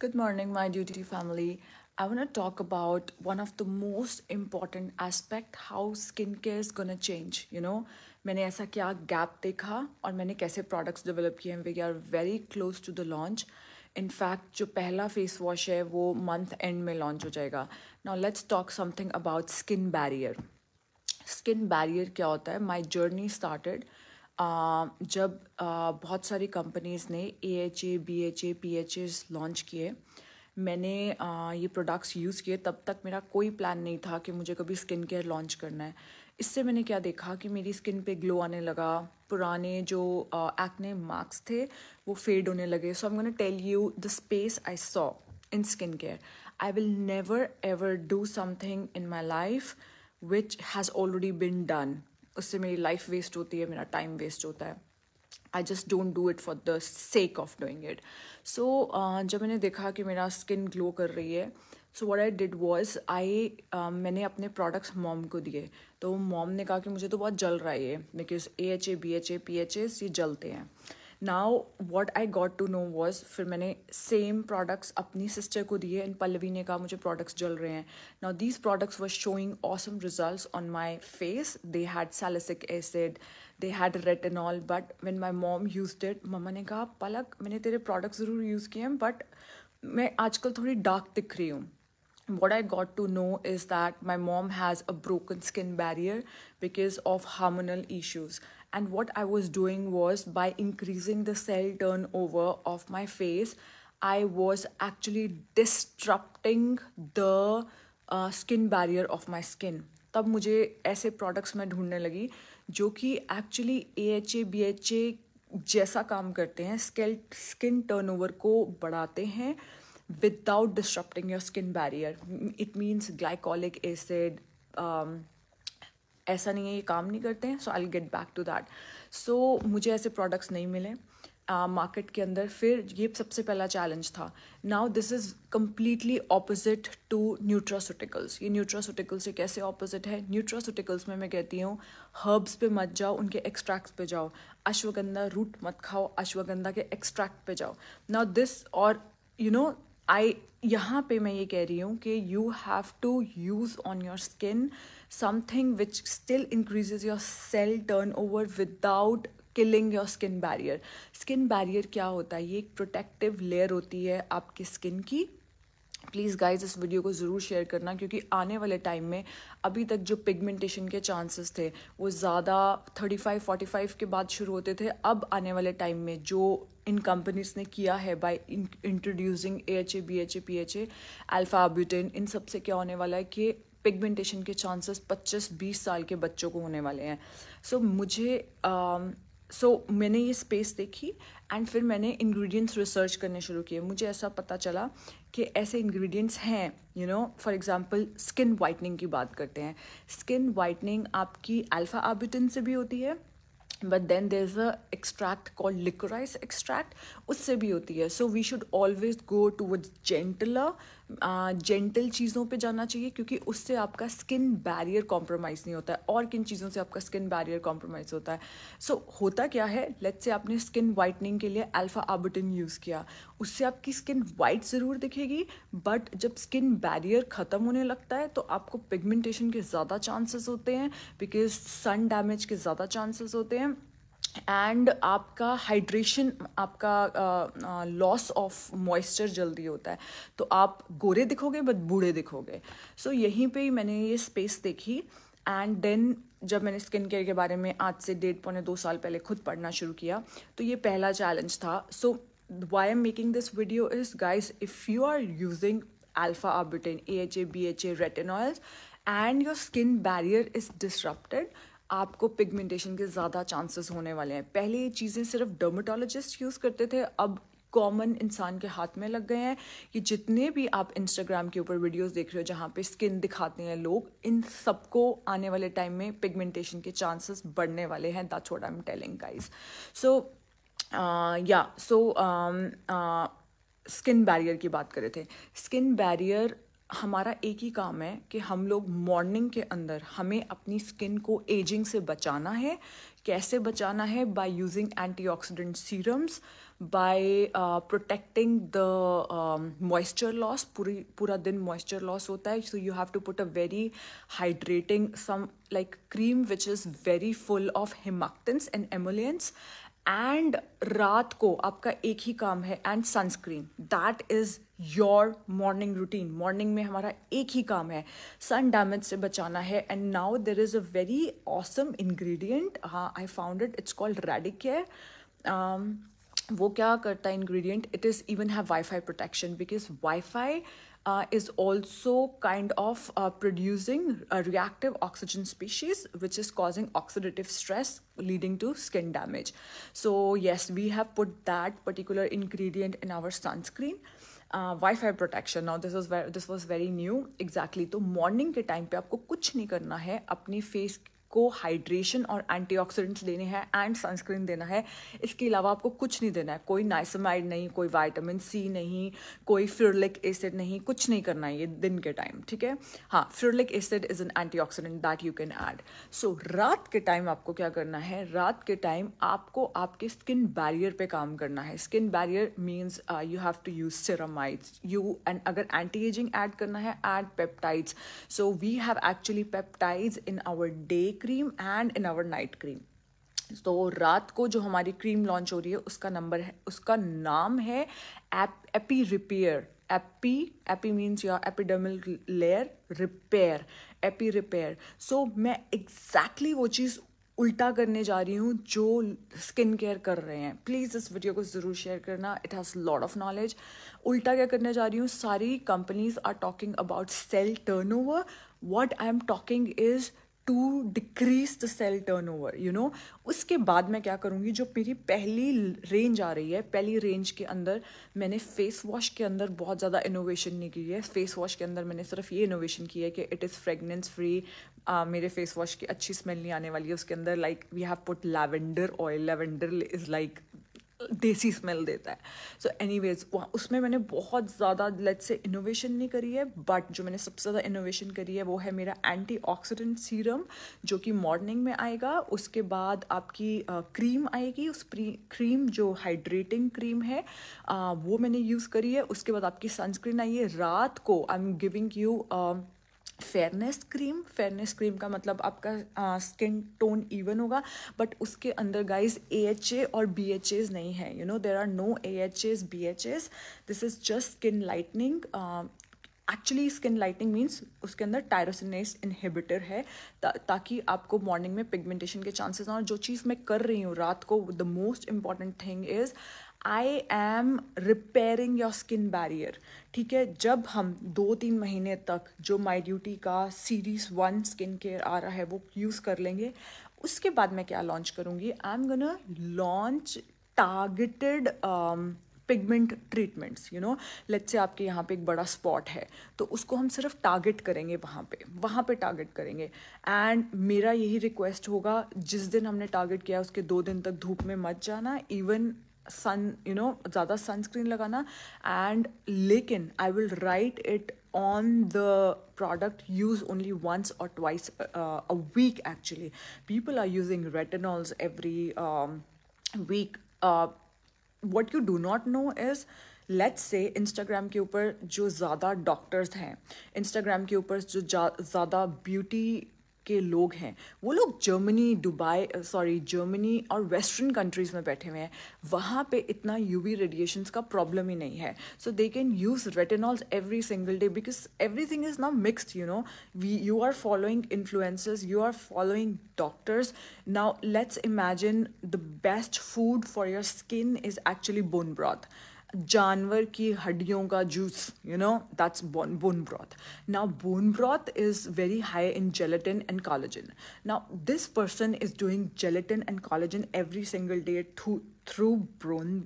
Good morning, my duty family. I want to talk about one of the most important aspect how skincare is gonna change. You know, मैंने ऐसा क्या gap देखा और मैंने कैसे products develop किए हैं. We are very close to the launch. In fact, जो पहला face wash है वो month end में launch हो Now let's talk something about skin barrier. Skin barrier क्या My journey started. जब बहुत सारी कंपनीज़ ने A H A B H A P H S launch किए मैंने ये प्रोडक्ट्स यूज़ किए तब तक मेरा कोई प्लान नहीं था कि मुझे कभी स्किन केयर लॉन्च करना है इससे मैंने क्या देखा कि मेरी स्किन पे ग्लो आने लगा पुराने जो एक्ने मार्क्स थे वो फेड होने लगे so I I'm gonna tell you the space I saw in skin care I will never ever do something in my life which has already been done उससे मेरी लाइफ वेस्ट होती है मेरा time waste होता है I just don't do it for the sake of doing it so जब मैंने देखा कि मेरा स्किन ग्लो कर रही है so what I did was I मैंने अपने प्रोडक्ट्स मॉम को दिए तो मॉम ने कहा कि मुझे तो बहुत जल रहा है ये because A H A B H A P H S ये जलते हैं now what I got to know was फिर मैंने सेम प्रोडक्ट्स अपनी सिस्टर को दिए एंड पल्लवी ने कहा मुझे प्रोडक्ट्स जल रहे हैं now these products were showing awesome result on my face they had salicylic acid they had retinol but when my mom use it मम्मा ने कहा पलक मैंने तेरे प्रोडक्ट्स ज़रूर यूज़ किए हैं बट मैं आजकल थोड़ी डार्क दिख रही हूँ what I got to know is that my mom has a broken skin barrier because of hormonal issues. And what I was doing was by increasing the cell turnover of my face, I was actually disrupting the skin barrier of my skin तब मुझे ऐसे products मैं ढूंढने लगी जो कि actually A H A B H A जैसा काम करते हैं स्केल स्किन ओवर को बढ़ाते हैं without disrupting your skin barrier it means glycolic acid ऐसा नहीं है ये काम नहीं करते हैं so I get back to that so मुझे ऐसे प्रोडक्ट्स नहीं मिले मार्केट uh, के अंदर फिर ये सबसे पहला चैलेंज था now this is completely opposite to nutraceuticals ये न्यूट्रासुटिकल्स से कैसे ऑपोजिट है न्यूट्रासुटिकल्स में मैं कहती हूँ हर्ब्स पे मत जाओ उनके एक्सट्रैक्ट्स पे जाओ अश्वगंधा रूट मत खाओ अश्वगंधा के एक्सट्रैक्ट पे जाओ नाउ दिस और यू नो आई यहाँ पे मैं ये कह रही हूँ कि you have to use on your skin something which still increases your cell turn over without killing your skin barrier skin barrier क्या होता है ये एक प्रोटेक्टिव लेयर होती है आपकी स्किन की प्लीज़ गाइज इस वीडियो को ज़रूर शेयर करना क्योंकि आने वाले टाइम में अभी तक जो पिगमेंटेशन के चांसेस थे वो ज़्यादा 35 45 के बाद शुरू होते थे अब आने वाले टाइम में जो इन कंपनीज ने किया है by introducing A H A B H A P H A alpha इन सब से क्या होने वाला है कि पिगमेंटेशन के चांसेस 25-20 साल के बच्चों को होने वाले हैं सो so, मुझे सो uh, so, मैंने ये स्पेस देखी एंड फिर मैंने इंग्रेडिएंट्स रिसर्च करने शुरू किए मुझे ऐसा पता चला कि ऐसे इंग्रेडिएंट्स हैं you know for example skin whitening की बात करते हैं स्किन वाइटनिंग आपकी अल्फ़ा आबिटिन से भी होती है but then there is a extract call liquorice extract उससे भी होती है so we should always go towards gentler gentle चीज़ों पे जाना चाहिए क्योंकि उससे आपका स्किन बैरियर कॉम्प्रोमाइज़ नहीं होता है और किन चीज़ों से आपका स्किन बैरियर कॉम्प्रोमाइज़ होता है सो so, होता क्या है लेट्स से आपने स्किन वाइटनिंग के लिए अल्फ़ा आबुटिन यूज़ किया उससे आपकी स्किन वाइट ज़रूर दिखेगी बट जब स्किन बैरियर ख़त्म होने लगता है तो आपको पिगमेंटेशन के ज़्यादा चांसेस होते हैं बिकॉज सन डैमेज के ज़्यादा चांसेस होते हैं एंड आपका हाइड्रेशन आपका लॉस ऑफ मॉइस्चर जल्दी होता है तो आप गोरे दिखोगे बट बूढ़े दिखोगे सो so, यहीं पे ही मैंने ये स्पेस देखी एंड देन जब मैंने स्किन केयर के बारे में आज से डेढ़ पौने दो साल पहले खुद पढ़ना शुरू किया तो ये पहला चैलेंज था so why am making this video is guys if you are using A H A B H A retinoids and your skin barrier is disrupted आपको पिगमेंटेशन के ज़्यादा चांसेस होने वाले हैं पहले ये चीज़ें सिर्फ डर्माटोलॉजिस्ट यूज़ करते थे अब कॉमन इंसान के हाथ में लग गए हैं कि जितने भी आप इंस्टाग्राम के ऊपर वीडियोस देख रहे हो जहाँ पे स्किन दिखाते हैं लोग इन सबको आने वाले टाइम में पिगमेंटेशन के चांसेस बढ़ने वाले हैं that's what I'm telling guys so yeah so skin barrier की बात कर रहे थे स्किन बैरियर हमारा एक ही काम है कि हम लोग मॉर्निंग के अंदर हमें अपनी स्किन को एजिंग से बचाना है कैसे बचाना है by using antioxidant serums by protecting the moisture loss पूरी पूरा दिन मॉइस्चर लॉस होता है so you have to put a very hydrating some like cream which is very full of humectants and emollients and रात को आपका एक ही काम है and sunscreen that is your morning routine morning में हमारा एक ही काम है सन डैमेज से बचाना है and now there is a very awesome ingredient हाँ I found it it's called radic care वो क्या करता है ingredient it is even have wi fi protection because wi fi uh, is also kind of uh, producing a reactive oxygen species, which is causing oxidative stress leading to skin damage. So yes, we have put that particular ingredient in our sunscreen. Uh, Wi-Fi protection. Now this was very, this was very new. Exactly. So morning time, time, पे आपको कुछ नहीं करना आपको hydration और antioxidants देने हैं and sunscreen देना है इसके अलावा आपको कुछ नहीं देना है कोई नाइसमाइड नहीं कोई वाइटामिन सी नहीं कोई फ्यूरलिक एसिड नहीं कुछ नहीं करना है ये दिन के टाइम ठीक है हाँ ferulic acid is an antioxidant that you can add so रात के टाइम आपको क्या करना है रात के टाइम आपको आपके स्किन बैरियर पर काम करना है skin barrier means you have to use ceramide you and अगर एंटी एजिंग एड करना है add peptides so we have actually peptides in our day cream and in our night cream तो रात को जो हमारी क्रीम लॉन्च हो रही है उसका नंबर है उसका नाम है ep epi repair epi epi means your epidermal layer repair epi repair so मैं एग्जैक्टली exactly वो चीज़ उल्टा करने जा रही हूँ जो स्किन केयर कर रहे हैं प्लीज़ इस वीडियो को ज़रूर शेयर करना it has lot of knowledge उल्टा क्या करने जा रही हूँ सारी companies are talking about cell turn over what I'm talking is to decrease the cell turn over you know उसके बाद मैं क्या करूँगी जो मेरी पहली रेंज आ रही है पहली रेंज के अंदर मैंने फेस वॉश के अंदर बहुत ज़्यादा इनोवेशन नहीं की है फेस वॉश के अंदर मैंने सिर्फ ये इनोवेशन की है कि इट इज़ फ्रेगनेंस फ्री मेरे फेस वॉश की अच्छी स्मेल नहीं आने वाली है उसके अंदर like we have put lavender oil lavender is like देसी स्मेल देता है सो एनी वेज उसमें मैंने बहुत ज़्यादा लेट से इनोवेशन नहीं करी है बट जो मैंने सबसे ज़्यादा इनोवेशन करी है वो है मेरा एंटी ऑक्सीडेंट सीरम जो कि मॉर्निंग में आएगा उसके बाद आपकी आ, क्रीम आएगी उस क्रीम जो हाइड्रेटिंग क्रीम है आ, वो मैंने यूज़ करी है उसके बाद आपकी सनस्क्रीन आई है रात को I am giving you fairness cream fairness cream का मतलब आपका स्किन टोन इवन होगा बट उसके अंदर गाइज ए एच ए और बी एच एज नहीं है you know there are no A H A B H A this is just skin lightening actually skin lightening means उसके अंदर टायरोसिनेस इनहिबिटर है ता, ताकि आपको मॉर्निंग में पिगमेंटेशन के चांसेस ना और जो चीज़ मैं कर रही हूँ रात को the most important thing is I am repairing your skin barrier ठीक है जब हम दो तीन महीने तक जो माई ड्यूटी का सीरीज़ वन स्किन केयर आ रहा है वो यूज़ कर लेंगे उसके बाद मैं क्या लॉन्च करूँगी I am gonna launch targeted pigment treatments you know let's say आपके यहाँ पे एक बड़ा स्पॉट है तो उसको हम सिर्फ टारगेट करेंगे वहाँ पे वहाँ पे टारगेट करेंगे एंड मेरा यही रिक्वेस्ट होगा जिस दिन हमने टारगेट किया उसके दो दिन तक धूप में मत जाना इवन सन यू नो ज़्यादा सनस्क्रीन लगाना एंड लेकिन I will write it on the product use only once और twice a week actually people are using retinols every week what you do not know is let's say Instagram के ऊपर जो ज़्यादा doctors हैं Instagram के ऊपर जो ज़्यादा ब्यूटी के लोग हैं वो लोग जर्मनी दुबई सॉरी जर्मनी और वेस्टर्न कंट्रीज़ में बैठे हुए हैं वहाँ पे इतना यूवी रेडिएशंस का प्रॉब्लम ही नहीं है so they can use retinols every single day because everything is now mixed you know we you are following influencers you are following doctors now let's imagine the best food for your skin is actually bone broth जानवर की हड्डियों का juice you no that's bone bone broth ना bone broth is very high in gelatin and collagen ना this person is doing gelatin and collagen every single day through through bone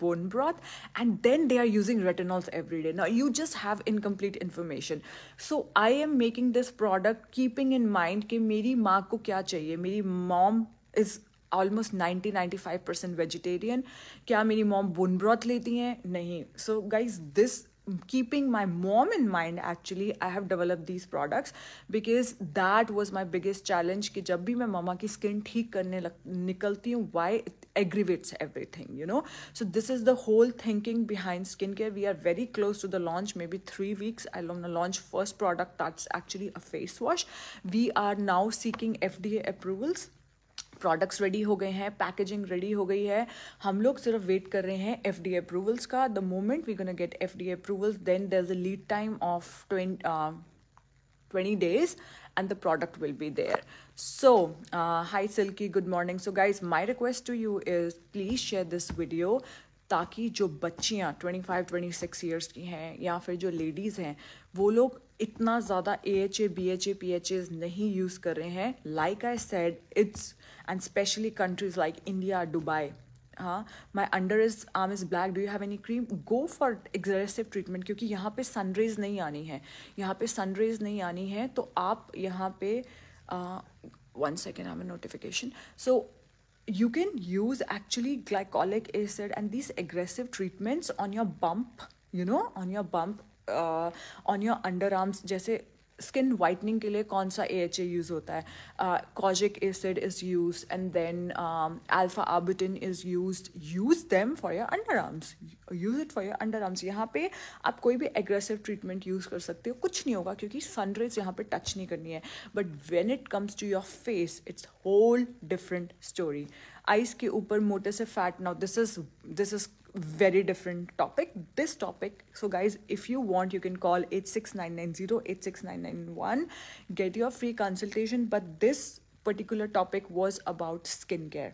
bone broth and then they are using retinols every day ना you just have incomplete information so I am making this product keeping in mind कि मेरी माँ को क्या चाहिए मेरी mom is almost ninety ninety five percent vegetarian क्या मेरी मॉम बुन ब्रॉथ लेती हैं नहीं so guys this keeping my mom in mind actually I have develop these products because that was my biggest challenge कि जब भी मैं मामा की स्किन ठीक करने लग निकलती हूँ why it aggravates everything you know so this is the whole thinking behind skin care we are very close to the launch maybe three weeks I will launch first product that's actually a face wash we are now seeking F D A approvals products ready हो गए हैं packaging ready हो गई है हम लोग सिर्फ wait कर रहे हैं एफ डी अप्रूवल्स का the moment we gonna get F D approvals then there is a lead time of twenty days and the product will be there so hi Silky good morning so so my request to you is please share this video ताकि जो बच्चियाँ twenty five twenty six years की हैं या फिर जो ladies हैं वो लोग इतना ज़्यादा A H A B H A P H A नहीं यूज़ कर रहे हैं like I said it's and especially countries like India, Dubai. हाँ my under is arm is black do you have any cream go for aggressive treatment क्योंकि यहाँ पे sun rays नहीं आनी है यहाँ पे सनरेज नहीं आनी है तो आप यहाँ पे one second have a notification so you can use actually glycolic acid and these aggressive treatments on your bump you know on your bump uh, on your underarms जैसे स्किन वाइटनिंग के लिए कौन सा ए एच ए use होता है kojic acid is use and then alpha arbutin is use use them for your under arms use it for your under arms यहाँ पे आप कोई भी एग्रेसिव ट्रीटमेंट यूज़ कर सकते हो कुछ नहीं होगा क्योंकि सनरेज यहाँ पे टच नहीं करनी है but when it comes to your face it's whole different story ice के ऊपर मोटे से fat now this is this is very different topic this topic so guys if you want you can call 86990 86991 get your free consultation but this particular topic was about skincare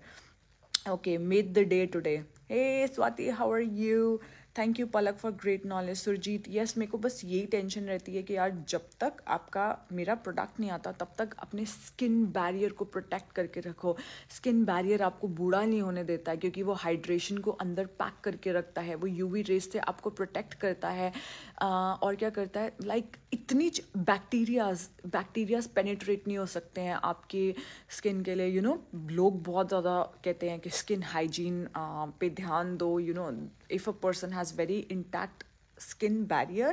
okay made the day today hey swati how are you thank you Palak for great knowledge Surjeet yes मेरे को बस यही tension रहती है कि यार जब तक आपका मेरा प्रोडक्ट नहीं आता तब तक अपने स्किन बैरियर को प्रोटेक्ट करके रखो स्किन बैरियर आपको बूढ़ा नहीं होने देता है क्योंकि वो हाइड्रेशन को अंदर पैक करके रखता है वो यूवी रेस से आपको प्रोटेक्ट करता है आ, और क्या करता है लाइक like, इतनी बैक्टीरियाज बैक्टीरियाज पेनिट्रेट नहीं हो सकते हैं आपके स्किन के लिए यू you नो know, लोग बहुत ज़्यादा कहते हैं कि स्किन हाइजीन पे ध्यान दो you you know know, if a person has very intact skin barrier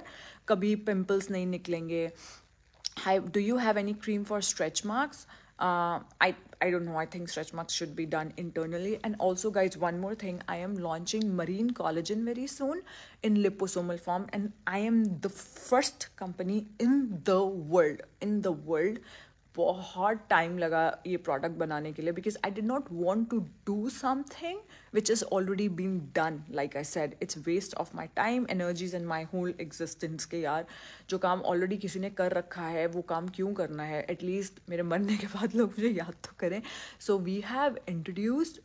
kabhi pimples nahi niklenge do you have any cream for stretch marks uh, I I don't know. I think stretch marks should be done internally. And also, guys, one more thing. I am launching marine collagen very soon in liposomal form, and I am the first company in the world in the world बहुत time लगा ये product बनाने के लिए because I did not want to do something which is already been done like I said it's waste of my time energies and my whole existence के यार जो काम ऑलरेडी किसी ने कर रखा है वो काम क्यों करना है एटलीस्ट मेरे मरने के बाद लोग मुझे याद तो करें so we have introduced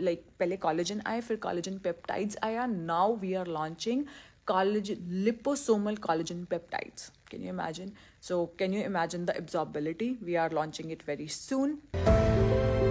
like पहले कॉलेजन आए फिर कॉलेजन पेप्टाइड्स आया now we are launching collagen liposomal collagen peptides can you imagine so can you imagine the absorbability we are launching it very soon